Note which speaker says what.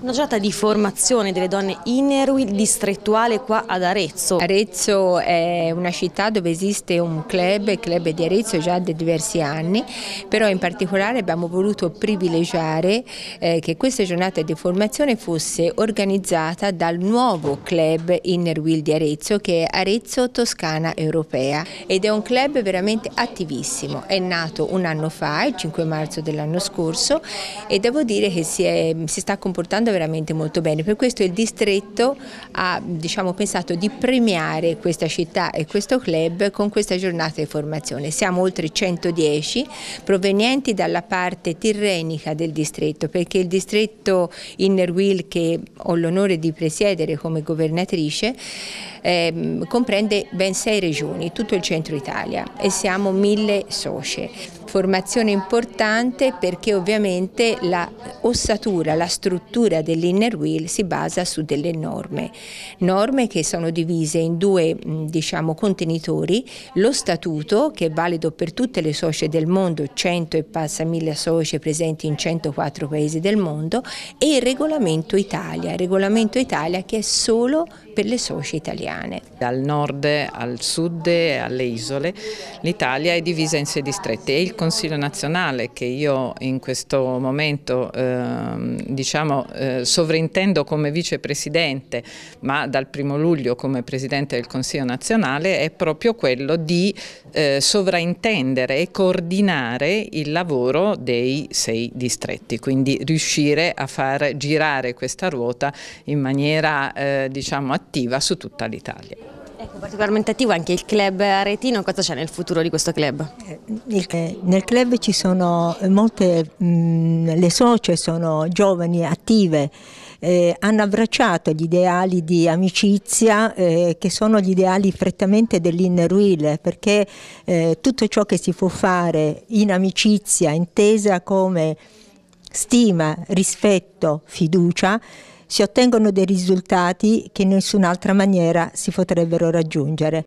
Speaker 1: Una giornata di formazione delle donne Inerwil distrettuale qua ad Arezzo. Arezzo è una città dove esiste un club, il club di Arezzo già da diversi anni, però in particolare abbiamo voluto privilegiare eh, che questa giornata di formazione fosse organizzata dal nuovo club Innerwil di Arezzo che è Arezzo Toscana Europea ed è un club veramente attivissimo, è nato un anno fa, il 5 marzo dell'anno scorso e devo dire che si, è, si sta comportando veramente molto bene, per questo il distretto ha diciamo, pensato di premiare questa città e questo club con questa giornata di formazione. Siamo oltre 110 provenienti dalla parte tirrenica del distretto, perché il distretto Inner Wheel che ho l'onore di presiedere come governatrice eh, comprende ben sei regioni, tutto il centro Italia e siamo mille soci formazione importante perché ovviamente la ossatura, la struttura dell'inner wheel si basa su delle norme, norme che sono divise in due diciamo, contenitori, lo statuto che è valido per tutte le socie del mondo, 100 e passa mille socie presenti in 104 paesi del mondo
Speaker 2: e il regolamento Italia, il regolamento Italia che è solo per le socie
Speaker 1: italiane.
Speaker 2: Dal nord al sud alle isole l'Italia è divisa in sei distretti e il Consiglio nazionale che io in questo momento eh, diciamo, eh, sovrintendo come vicepresidente ma dal primo luglio come presidente del Consiglio nazionale è proprio quello di eh, sovraintendere e coordinare il lavoro dei sei distretti, quindi riuscire a far girare questa ruota in maniera eh, diciamo, attiva su tutta l'Italia. Ecco, particolarmente attivo anche il club aretino, cosa c'è nel futuro di questo club? Eh,
Speaker 3: nel club ci sono molte, mh, mm, le socie sono giovani, attive, eh, hanno abbracciato gli ideali di amicizia eh, che sono gli ideali prettamente dell'inner wheel perché eh, tutto ciò che si può fare in amicizia intesa come stima, rispetto, fiducia si ottengono dei risultati che in nessun'altra maniera si potrebbero raggiungere.